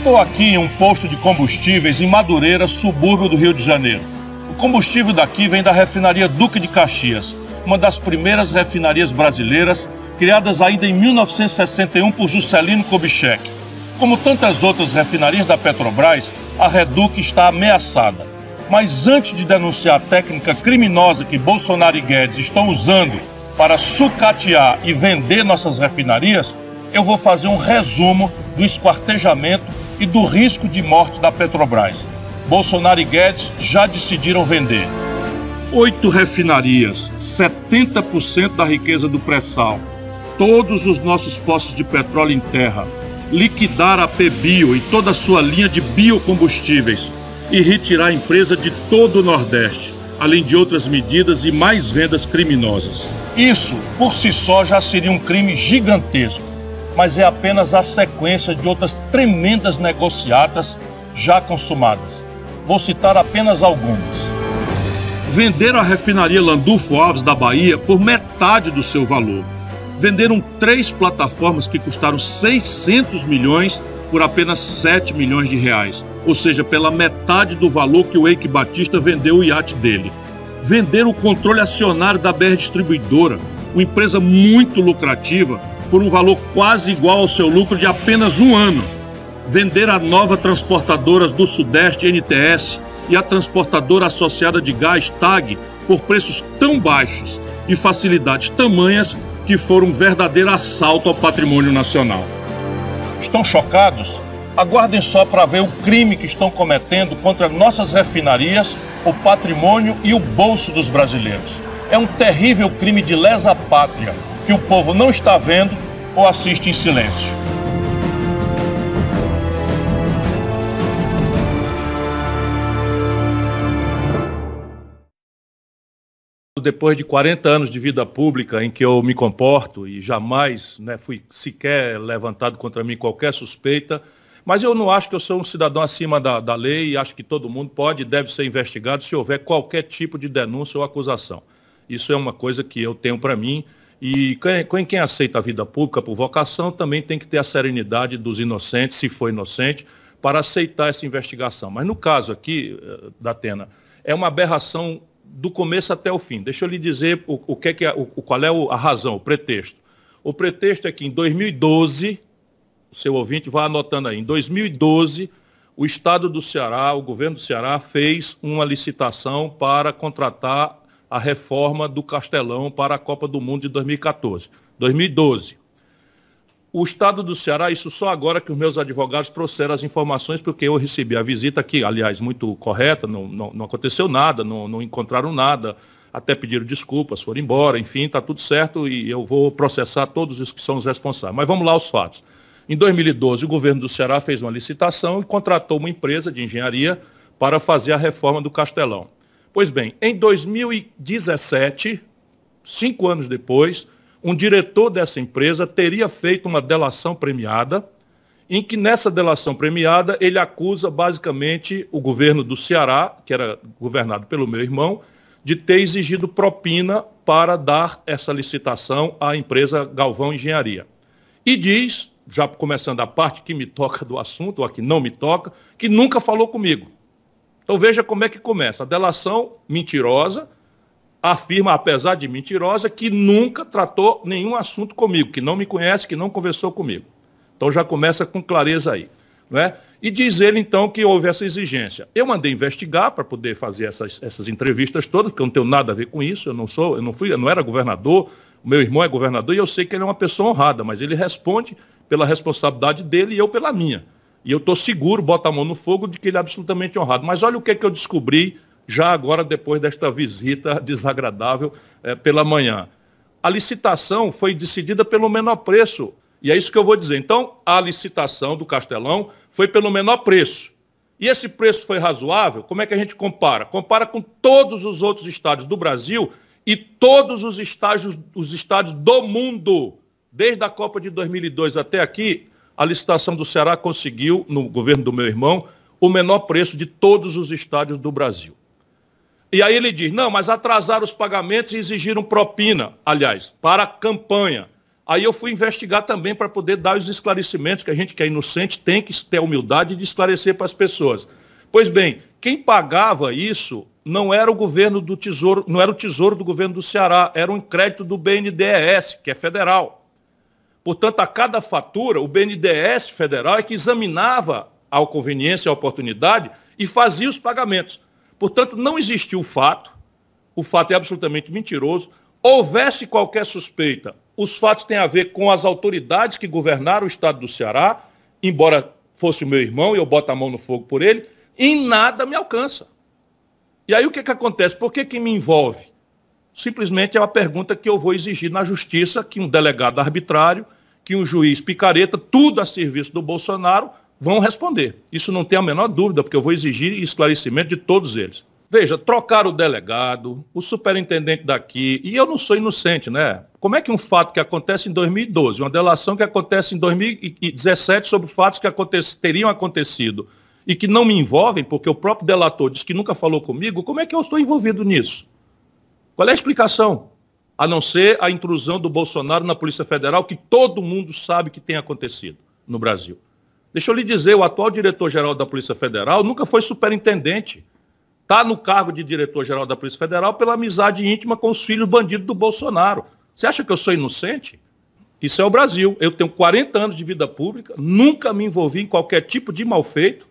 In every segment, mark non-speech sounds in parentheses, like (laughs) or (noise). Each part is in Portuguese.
Estou aqui em um posto de combustíveis em Madureira, subúrbio do Rio de Janeiro. O combustível daqui vem da refinaria Duque de Caxias, uma das primeiras refinarias brasileiras, criadas ainda em 1961 por Juscelino Kubitschek. Como tantas outras refinarias da Petrobras, a Reduc está ameaçada. Mas antes de denunciar a técnica criminosa que Bolsonaro e Guedes estão usando para sucatear e vender nossas refinarias, eu vou fazer um resumo do esquartejamento e do risco de morte da Petrobras. Bolsonaro e Guedes já decidiram vender. Oito refinarias, 70% da riqueza do pré-sal, todos os nossos poços de petróleo em terra, liquidar a PBio e toda a sua linha de biocombustíveis e retirar a empresa de todo o Nordeste, além de outras medidas e mais vendas criminosas. Isso, por si só, já seria um crime gigantesco mas é apenas a sequência de outras tremendas negociatas já consumadas. Vou citar apenas algumas. Venderam a refinaria Landulfo Alves da Bahia por metade do seu valor. Venderam três plataformas que custaram 600 milhões por apenas 7 milhões de reais, ou seja, pela metade do valor que o Eike Batista vendeu o iate dele. Venderam o controle acionário da BR Distribuidora, uma empresa muito lucrativa por um valor quase igual ao seu lucro de apenas um ano, vender a Nova Transportadoras do Sudeste NTS e a Transportadora Associada de Gás TAG por preços tão baixos e facilidades tamanhas que foram um verdadeiro assalto ao patrimônio nacional. Estão chocados? Aguardem só para ver o crime que estão cometendo contra nossas refinarias, o patrimônio e o bolso dos brasileiros. É um terrível crime de lesa pátria que o povo não está vendo ou assiste em silêncio. Depois de 40 anos de vida pública em que eu me comporto e jamais né, fui sequer levantado contra mim qualquer suspeita, mas eu não acho que eu sou um cidadão acima da, da lei e acho que todo mundo pode e deve ser investigado se houver qualquer tipo de denúncia ou acusação. Isso é uma coisa que eu tenho para mim e quem, quem aceita a vida pública por vocação também tem que ter a serenidade dos inocentes, se for inocente, para aceitar essa investigação. Mas no caso aqui, eh, da Atena, é uma aberração do começo até o fim. Deixa eu lhe dizer o, o que é que é, o, qual é a razão, o pretexto. O pretexto é que em 2012, o seu ouvinte vai anotando aí, em 2012, o Estado do Ceará, o governo do Ceará, fez uma licitação para contratar a reforma do Castelão para a Copa do Mundo de 2014, 2012. O estado do Ceará, isso só agora que os meus advogados trouxeram as informações, porque eu recebi a visita aqui, aliás, muito correta, não, não, não aconteceu nada, não, não encontraram nada, até pediram desculpas, foram embora, enfim, está tudo certo e eu vou processar todos os que são os responsáveis. Mas vamos lá aos fatos. Em 2012, o governo do Ceará fez uma licitação e contratou uma empresa de engenharia para fazer a reforma do Castelão. Pois bem, em 2017, cinco anos depois, um diretor dessa empresa teria feito uma delação premiada, em que nessa delação premiada ele acusa basicamente o governo do Ceará, que era governado pelo meu irmão, de ter exigido propina para dar essa licitação à empresa Galvão Engenharia. E diz, já começando a parte que me toca do assunto, ou a que não me toca, que nunca falou comigo. Então veja como é que começa. A delação mentirosa afirma, apesar de mentirosa, que nunca tratou nenhum assunto comigo, que não me conhece, que não conversou comigo. Então já começa com clareza aí. é? E diz ele, então, que houve essa exigência. Eu mandei investigar para poder fazer essas, essas entrevistas todas, porque eu não tenho nada a ver com isso, eu não sou, eu não fui, eu não era governador, meu irmão é governador e eu sei que ele é uma pessoa honrada, mas ele responde pela responsabilidade dele e eu pela minha. E eu estou seguro, bota a mão no fogo, de que ele é absolutamente honrado. Mas olha o que, é que eu descobri já agora, depois desta visita (laughs) desagradável é, pela manhã. A licitação foi decidida pelo menor preço. E é isso que eu vou dizer. Então, a licitação do Castelão foi pelo menor preço. E esse preço foi razoável? Como é que a gente compara? Compara com todos os outros estádios do Brasil e todos os estádios, os estádios do mundo. Desde a Copa de 2002 até aqui, a licitação do Ceará conseguiu, no governo do meu irmão, o menor preço de todos os estádios do Brasil. E aí ele diz: não, mas atrasaram os pagamentos e exigiram propina, aliás, para a campanha. Aí eu fui investigar também para poder dar os esclarecimentos que a gente que é inocente tem que ter a humildade de esclarecer para as pessoas. Pois bem, quem pagava isso não era o governo do Tesouro, não era o Tesouro do governo do Ceará, era um crédito do BNDES, que é federal. Portanto, a cada fatura, o BNDES federal é que examinava a conveniência e a oportunidade e fazia os pagamentos. Portanto, não existiu o fato, o fato é absolutamente mentiroso. Houvesse qualquer suspeita, os fatos têm a ver com as autoridades que governaram o estado do Ceará, embora fosse o meu irmão e eu boto a mão no fogo por ele, em nada me alcança. E aí o que, é que acontece? Por que, que me envolve? simplesmente é uma pergunta que eu vou exigir na justiça que um delegado arbitrário, que um juiz picareta, tudo a serviço do Bolsonaro, vão responder. Isso não tem a menor dúvida, porque eu vou exigir esclarecimento de todos eles. Veja, trocar o delegado, o superintendente daqui, e eu não sou inocente, né? Como é que um fato que acontece em 2012, uma delação que acontece em 2017 sobre fatos que teriam acontecido e que não me envolvem, porque o próprio delator disse que nunca falou comigo, como é que eu estou envolvido nisso? Qual é a explicação? A não ser a intrusão do Bolsonaro na Polícia Federal, que todo mundo sabe que tem acontecido no Brasil. Deixa eu lhe dizer, o atual diretor-geral da Polícia Federal nunca foi superintendente. Está no cargo de diretor-geral da Polícia Federal pela amizade íntima com os filhos bandidos do Bolsonaro. Você acha que eu sou inocente? Isso é o Brasil. Eu tenho 40 anos de vida pública, nunca me envolvi em qualquer tipo de malfeito.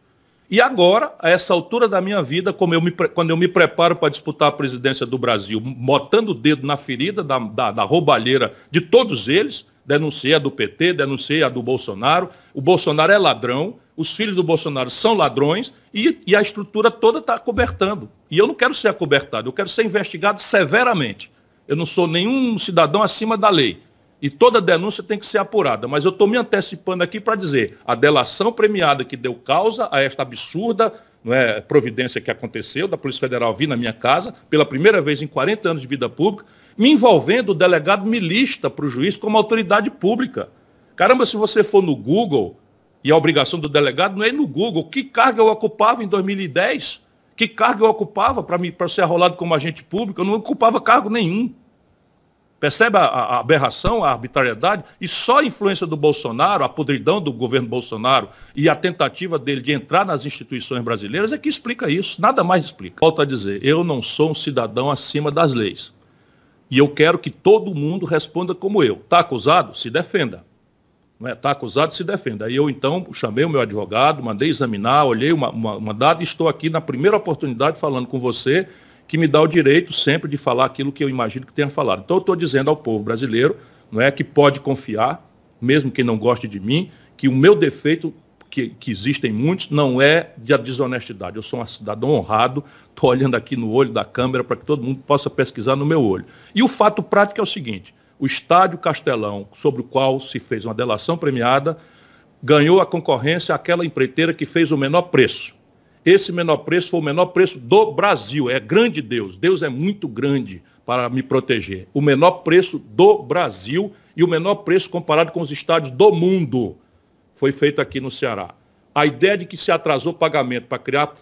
E agora, a essa altura da minha vida, eu me, quando eu me preparo para disputar a presidência do Brasil, botando o dedo na ferida da, da, da roubalheira de todos eles, denunciei a do PT, denunciei a do Bolsonaro, o Bolsonaro é ladrão, os filhos do Bolsonaro são ladrões e, e a estrutura toda está cobertando. E eu não quero ser acobertado, eu quero ser investigado severamente. Eu não sou nenhum cidadão acima da lei. E toda denúncia tem que ser apurada. Mas eu estou me antecipando aqui para dizer: a delação premiada que deu causa a esta absurda não é, providência que aconteceu, da Polícia Federal vir na minha casa, pela primeira vez em 40 anos de vida pública, me envolvendo o delegado milista para o juiz como autoridade pública. Caramba, se você for no Google, e a obrigação do delegado não é ir no Google, que carga eu ocupava em 2010? Que cargo eu ocupava para ser arrolado como agente público? Eu não ocupava cargo nenhum. Percebe a, a aberração, a arbitrariedade? E só a influência do Bolsonaro, a podridão do governo Bolsonaro e a tentativa dele de entrar nas instituições brasileiras é que explica isso, nada mais explica. Volto a dizer, eu não sou um cidadão acima das leis. E eu quero que todo mundo responda como eu. Está acusado? Se defenda. Está é? Tá acusado, se defenda. Aí eu então chamei o meu advogado, mandei examinar, olhei uma, mandado e estou aqui na primeira oportunidade falando com você que me dá o direito sempre de falar aquilo que eu imagino que tenha falado. Então, eu estou dizendo ao povo brasileiro não é, que pode confiar, mesmo quem não goste de mim, que o meu defeito, que, que existem muitos, não é de desonestidade. Eu sou um cidadão honrado, estou olhando aqui no olho da câmera para que todo mundo possa pesquisar no meu olho. E o fato prático é o seguinte: o estádio Castelão, sobre o qual se fez uma delação premiada, ganhou a concorrência àquela empreiteira que fez o menor preço. Esse menor preço foi o menor preço do Brasil. É grande Deus. Deus é muito grande para me proteger. O menor preço do Brasil e o menor preço comparado com os estádios do mundo foi feito aqui no Ceará. A ideia de que se atrasou o pagamento para criar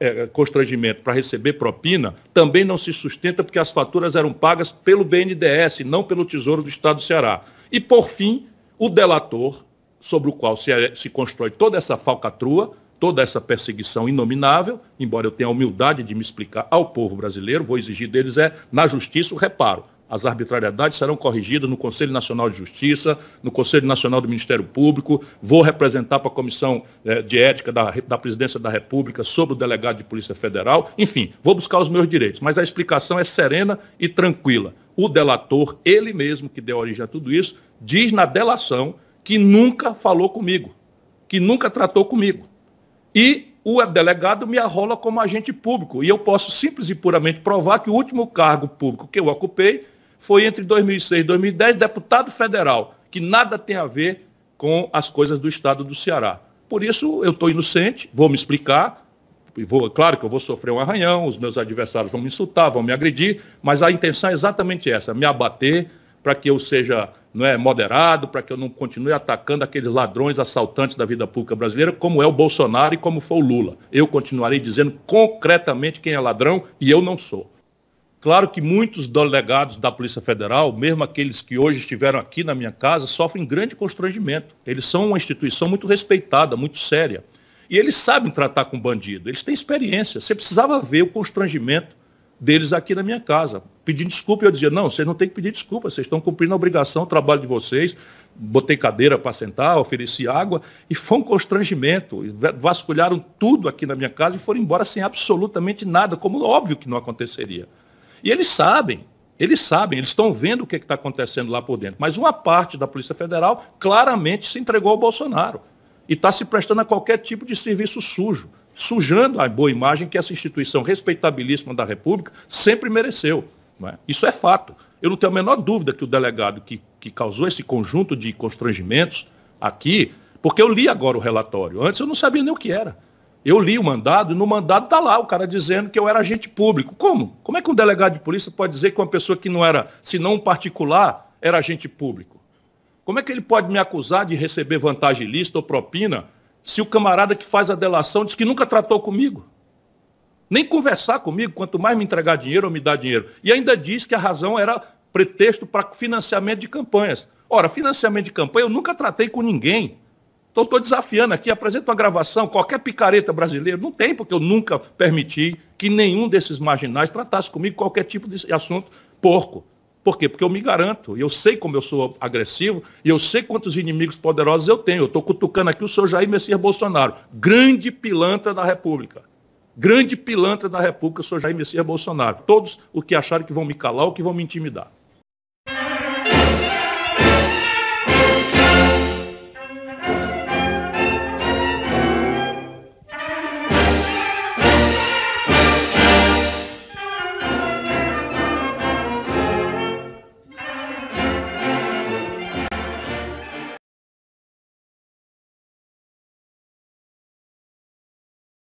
é, constrangimento para receber propina também não se sustenta porque as faturas eram pagas pelo BNDES, não pelo Tesouro do Estado do Ceará. E, por fim, o delator, sobre o qual se, é, se constrói toda essa falcatrua, toda essa perseguição inominável, embora eu tenha a humildade de me explicar ao povo brasileiro, vou exigir deles é, na justiça, o reparo. As arbitrariedades serão corrigidas no Conselho Nacional de Justiça, no Conselho Nacional do Ministério Público. Vou representar para a Comissão é, de Ética da, da Presidência da República sobre o delegado de Polícia Federal. Enfim, vou buscar os meus direitos. Mas a explicação é serena e tranquila. O delator, ele mesmo que deu origem a tudo isso, diz na delação que nunca falou comigo, que nunca tratou comigo. E o delegado me arrola como agente público. E eu posso simples e puramente provar que o último cargo público que eu ocupei foi entre 2006 e 2010 deputado federal, que nada tem a ver com as coisas do estado do Ceará. Por isso, eu estou inocente, vou me explicar. Vou, é claro que eu vou sofrer um arranhão, os meus adversários vão me insultar, vão me agredir, mas a intenção é exatamente essa: me abater, para que eu seja não é, moderado, para que eu não continue atacando aqueles ladrões assaltantes da vida pública brasileira, como é o Bolsonaro e como foi o Lula. Eu continuarei dizendo concretamente quem é ladrão e eu não sou. Claro que muitos delegados da Polícia Federal, mesmo aqueles que hoje estiveram aqui na minha casa, sofrem grande constrangimento. Eles são uma instituição muito respeitada, muito séria. E eles sabem tratar com bandido, eles têm experiência. Você precisava ver o constrangimento deles aqui na minha casa, pedindo desculpa. E eu dizia, não, vocês não têm que pedir desculpa, vocês estão cumprindo a obrigação, o trabalho de vocês. Botei cadeira para sentar, ofereci água, e foi um constrangimento. Vasculharam tudo aqui na minha casa e foram embora sem absolutamente nada, como óbvio que não aconteceria. E eles sabem, eles sabem, eles estão vendo o que é está acontecendo lá por dentro. Mas uma parte da Polícia Federal claramente se entregou ao Bolsonaro e está se prestando a qualquer tipo de serviço sujo, sujando a boa imagem que essa instituição respeitabilíssima da República sempre mereceu. É? Isso é fato. Eu não tenho a menor dúvida que o delegado que, que causou esse conjunto de constrangimentos aqui, porque eu li agora o relatório, antes eu não sabia nem o que era. Eu li o mandado e no mandado está lá o cara dizendo que eu era agente público. Como? Como é que um delegado de polícia pode dizer que uma pessoa que não era, se não um particular, era agente público? Como é que ele pode me acusar de receber vantagem ilícita ou propina se o camarada que faz a delação diz que nunca tratou comigo? Nem conversar comigo, quanto mais me entregar dinheiro ou me dar dinheiro. E ainda diz que a razão era pretexto para financiamento de campanhas. Ora, financiamento de campanha eu nunca tratei com ninguém. Então estou desafiando aqui, apresento uma gravação, qualquer picareta brasileiro, não tem, porque eu nunca permiti que nenhum desses marginais tratasse comigo qualquer tipo de assunto porco. Por quê? Porque eu me garanto, eu sei como eu sou agressivo e eu sei quantos inimigos poderosos eu tenho. Eu estou cutucando aqui o senhor Jair Messias Bolsonaro, grande pilantra da República. Grande pilantra da República, o senhor Jair Messias Bolsonaro. Todos o que acharem que vão me calar ou que vão me intimidar.